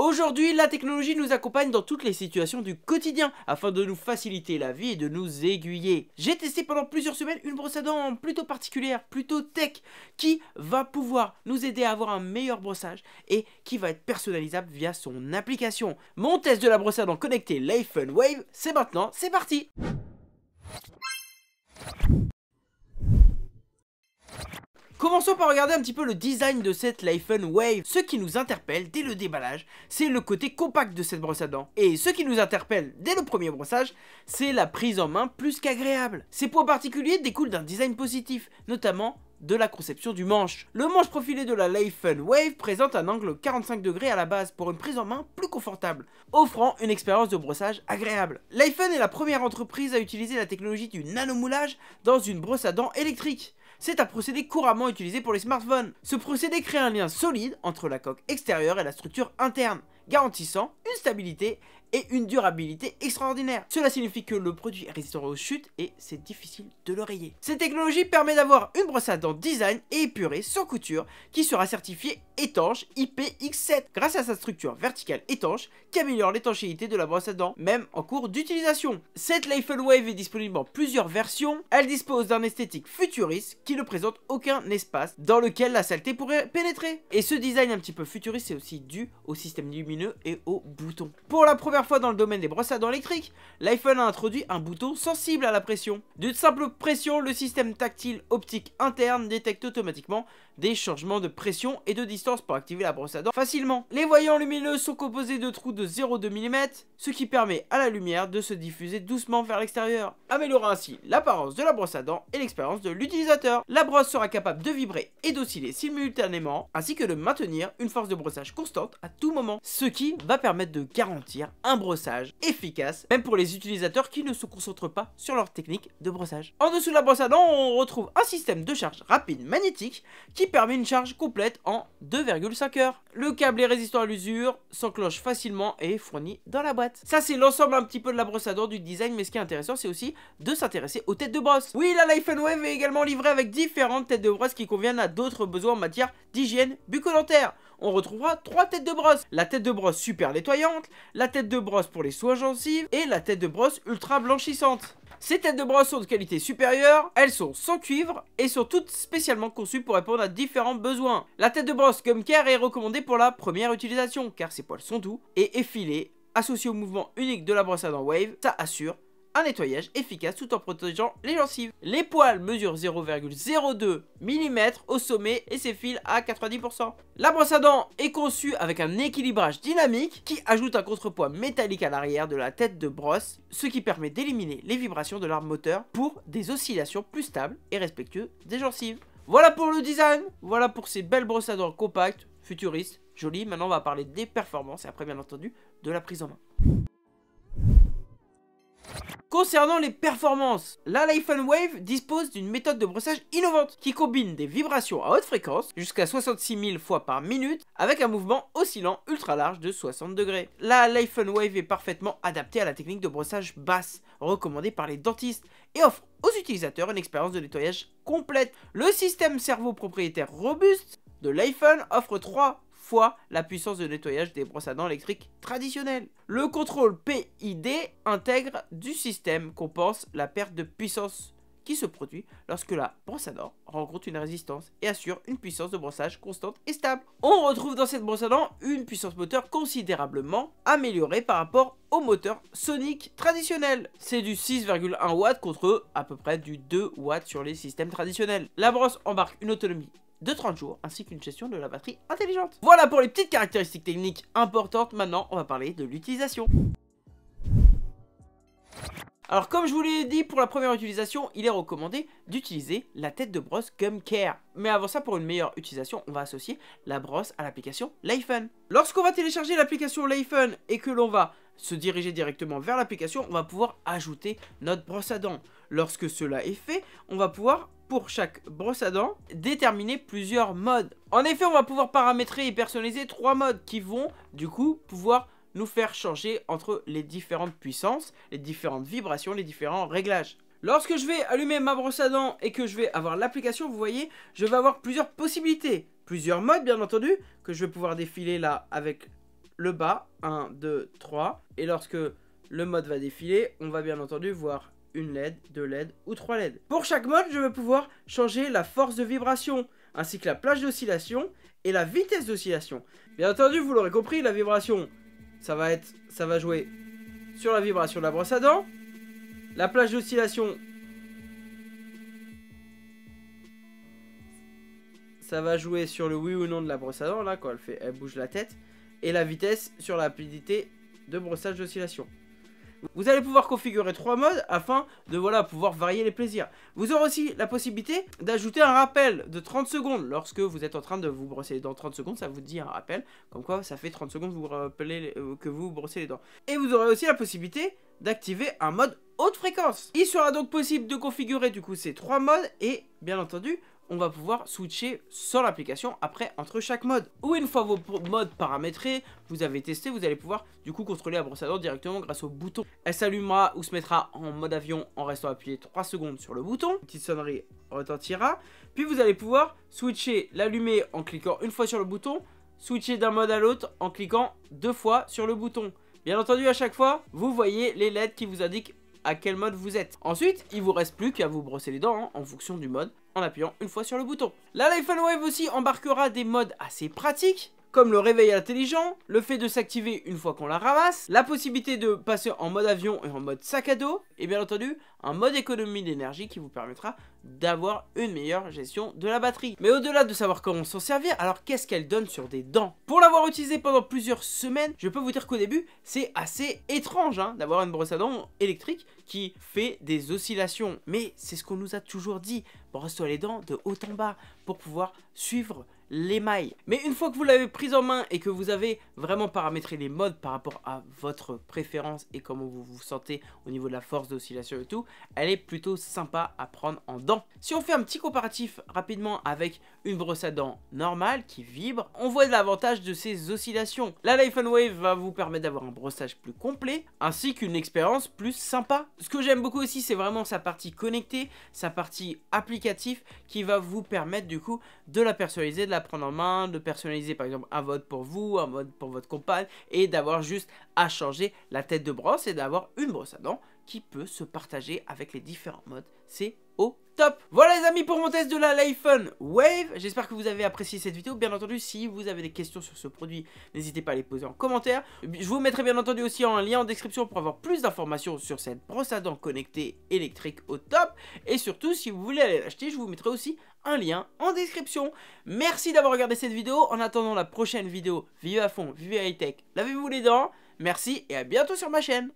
Aujourd'hui, la technologie nous accompagne dans toutes les situations du quotidien afin de nous faciliter la vie et de nous aiguiller. J'ai testé pendant plusieurs semaines une brosse à dents plutôt particulière, plutôt tech, qui va pouvoir nous aider à avoir un meilleur brossage et qui va être personnalisable via son application. Mon test de la brosse à dents connectée Life Wave, c'est maintenant, c'est parti! Commençons par regarder un petit peu le design de cette Lifen Wave. Ce qui nous interpelle dès le déballage, c'est le côté compact de cette brosse à dents. Et ce qui nous interpelle dès le premier brossage, c'est la prise en main plus qu'agréable. Ces points particuliers découlent d'un design positif, notamment de la conception du manche. Le manche profilé de la Leifen Wave présente un angle 45 degrés à la base pour une prise en main plus confortable, offrant une expérience de brossage agréable. Leifen est la première entreprise à utiliser la technologie du nanomoulage dans une brosse à dents électrique c'est un procédé couramment utilisé pour les smartphones. Ce procédé crée un lien solide entre la coque extérieure et la structure interne, garantissant une stabilité et une durabilité extraordinaire. Cela signifie que le produit résistera aux chutes et c'est difficile de le rayer. Cette technologie permet d'avoir une brosse à dents design et épurée sans couture qui sera certifiée étanche IPX7 grâce à sa structure verticale étanche qui améliore l'étanchéité de la brosse à dents même en cours d'utilisation. Cette Life Wave est disponible en plusieurs versions. Elle dispose d'un esthétique futuriste qui ne présente aucun espace dans lequel la saleté pourrait pénétrer. Et ce design un petit peu futuriste est aussi dû au système lumineux et au pour la première fois dans le domaine des brosses à dents électriques, l'iPhone a introduit un bouton sensible à la pression. D'une simple pression, le système tactile optique interne détecte automatiquement des changements de pression et de distance pour activer la brosse à dents facilement. Les voyants lumineux sont composés de trous de 0,2 mm, ce qui permet à la lumière de se diffuser doucement vers l'extérieur, améliorant ainsi l'apparence de la brosse à dents et l'expérience de l'utilisateur. La brosse sera capable de vibrer et d'osciller simultanément, ainsi que de maintenir une force de brossage constante à tout moment, ce qui va permettre de garantir un brossage efficace, même pour les utilisateurs qui ne se concentrent pas sur leur technique de brossage. En dessous de la brosse à dents, on retrouve un système de charge rapide magnétique qui permet une charge complète en 2,5 heures. Le câble est résistant à l'usure, s'enclenche facilement et est fourni dans la boîte. Ça c'est l'ensemble un petit peu de la brosse à dents du design, mais ce qui est intéressant c'est aussi de s'intéresser aux têtes de brosse. Oui, la Life Wave est également livrée avec différentes têtes de brosse qui conviennent à d'autres besoins en matière d'hygiène bucco on retrouvera trois têtes de brosse. La tête de brosse super nettoyante, la tête de brosse pour les soins gencives et la tête de brosse ultra blanchissante. Ces têtes de brosse sont de qualité supérieure, elles sont sans cuivre et sont toutes spécialement conçues pour répondre à différents besoins. La tête de brosse Gum Care est recommandée pour la première utilisation car ses poils sont doux et effilés. Associés au mouvement unique de la brosse à dents Wave, ça assure un nettoyage efficace tout en protégeant les gencives. Les poils mesurent 0,02 mm au sommet et s'effilent à 90%. La brosse à dents est conçue avec un équilibrage dynamique qui ajoute un contrepoids métallique à l'arrière de la tête de brosse, ce qui permet d'éliminer les vibrations de l'arme moteur pour des oscillations plus stables et respectueuses des gencives. Voilà pour le design, voilà pour ces belles brosses à dents compactes, futuristes, jolies. Maintenant on va parler des performances et après bien entendu de la prise en main. Concernant les performances, la Lifen Wave dispose d'une méthode de brossage innovante qui combine des vibrations à haute fréquence, jusqu'à 66 000 fois par minute, avec un mouvement oscillant ultra large de 60 degrés. La Lifen Wave est parfaitement adaptée à la technique de brossage basse, recommandée par les dentistes, et offre aux utilisateurs une expérience de nettoyage complète. Le système cerveau propriétaire robuste de l'iPhone offre trois fois la puissance de nettoyage des brosses à dents électriques traditionnelles. Le contrôle PID intègre du système compense la perte de puissance qui se produit lorsque la brosse à dents rencontre une résistance et assure une puissance de brossage constante et stable. On retrouve dans cette brosse à dents une puissance moteur considérablement améliorée par rapport au moteur Sonic traditionnel. C'est du 6,1 watts contre à peu près du 2 watts sur les systèmes traditionnels. La brosse embarque une autonomie de 30 jours, ainsi qu'une gestion de la batterie intelligente. Voilà pour les petites caractéristiques techniques importantes, maintenant on va parler de l'utilisation. Alors comme je vous l'ai dit pour la première utilisation, il est recommandé d'utiliser la tête de brosse Gum Care. Mais avant ça, pour une meilleure utilisation, on va associer la brosse à l'application Lifen. Lorsqu'on va télécharger l'application Lifen et que l'on va se diriger directement vers l'application, on va pouvoir ajouter notre brosse à dents. Lorsque cela est fait, on va pouvoir pour chaque brosse à dents, déterminer plusieurs modes. En effet, on va pouvoir paramétrer et personnaliser trois modes qui vont du coup pouvoir nous faire changer entre les différentes puissances, les différentes vibrations, les différents réglages. Lorsque je vais allumer ma brosse à dents et que je vais avoir l'application, vous voyez, je vais avoir plusieurs possibilités, plusieurs modes bien entendu, que je vais pouvoir défiler là avec le bas, 1, 2, 3. Et lorsque le mode va défiler, on va bien entendu voir une LED, deux LED ou trois LED. Pour chaque mode, je vais pouvoir changer la force de vibration, ainsi que la plage d'oscillation et la vitesse d'oscillation. Bien entendu, vous l'aurez compris, la vibration, ça va être, ça va jouer sur la vibration de la brosse à dents, la plage d'oscillation, ça va jouer sur le oui ou non de la brosse à dents, là, quoi. elle, fait, elle bouge la tête, et la vitesse sur la rapidité de brossage d'oscillation. Vous allez pouvoir configurer trois modes afin de voilà pouvoir varier les plaisirs. Vous aurez aussi la possibilité d'ajouter un rappel de 30 secondes lorsque vous êtes en train de vous brosser les dents. 30 secondes, ça vous dit un rappel, comme quoi ça fait 30 secondes vous euh, que vous brossez les dents. Et vous aurez aussi la possibilité d'activer un mode haute fréquence. Il sera donc possible de configurer du coup ces trois modes et bien entendu on va pouvoir switcher sur l'application après entre chaque mode. Ou une fois vos modes paramétrés, vous avez testé, vous allez pouvoir du coup contrôler la brosse à dents directement grâce au bouton. Elle s'allumera ou se mettra en mode avion en restant appuyé 3 secondes sur le bouton. Une petite sonnerie retentira. Puis vous allez pouvoir switcher, l'allumer en cliquant une fois sur le bouton, switcher d'un mode à l'autre en cliquant deux fois sur le bouton. Bien entendu, à chaque fois, vous voyez les LED qui vous indiquent à quel mode vous êtes. Ensuite, il vous reste plus qu'à vous brosser les dents hein, en fonction du mode en appuyant une fois sur le bouton. La Life and Wave aussi embarquera des modes assez pratiques comme le réveil intelligent, le fait de s'activer une fois qu'on la ramasse, la possibilité de passer en mode avion et en mode sac à dos, et bien entendu un mode économie d'énergie qui vous permettra d'avoir une meilleure gestion de la batterie. Mais au-delà de savoir comment s'en servir, alors qu'est-ce qu'elle donne sur des dents Pour l'avoir utilisé pendant plusieurs semaines, je peux vous dire qu'au début, c'est assez étrange hein, d'avoir une brosse à dents électrique qui fait des oscillations. Mais c'est ce qu'on nous a toujours dit, brosse-toi les dents de haut en bas pour pouvoir suivre l'émail. Mais une fois que vous l'avez prise en main et que vous avez vraiment paramétré les modes par rapport à votre préférence et comment vous vous sentez au niveau de la force d'oscillation et tout, elle est plutôt sympa à prendre en dents. Si on fait un petit comparatif rapidement avec une brosse à dents normale qui vibre, on voit l'avantage de ces oscillations. La Life Wave va vous permettre d'avoir un brossage plus complet ainsi qu'une expérience plus sympa. Ce que j'aime beaucoup aussi c'est vraiment sa partie connectée, sa partie applicative qui va vous permettre du coup de la personnaliser, de la prendre en main, de personnaliser par exemple un vote pour vous, un mode pour votre compagne, et d'avoir juste à changer la tête de brosse et d'avoir une brosse à dents qui peut se partager avec les différents modes. C'est au voilà les amis pour mon test de la l'iPhone Wave. J'espère que vous avez apprécié cette vidéo. Bien entendu, si vous avez des questions sur ce produit, n'hésitez pas à les poser en commentaire. Je vous mettrai bien entendu aussi un lien en description pour avoir plus d'informations sur cette brosse à dents connectée électrique au top. Et surtout, si vous voulez aller l'acheter, je vous mettrai aussi un lien en description. Merci d'avoir regardé cette vidéo. En attendant la prochaine vidéo, Vive à fond, vivez high-tech, lavez-vous les dents. Merci et à bientôt sur ma chaîne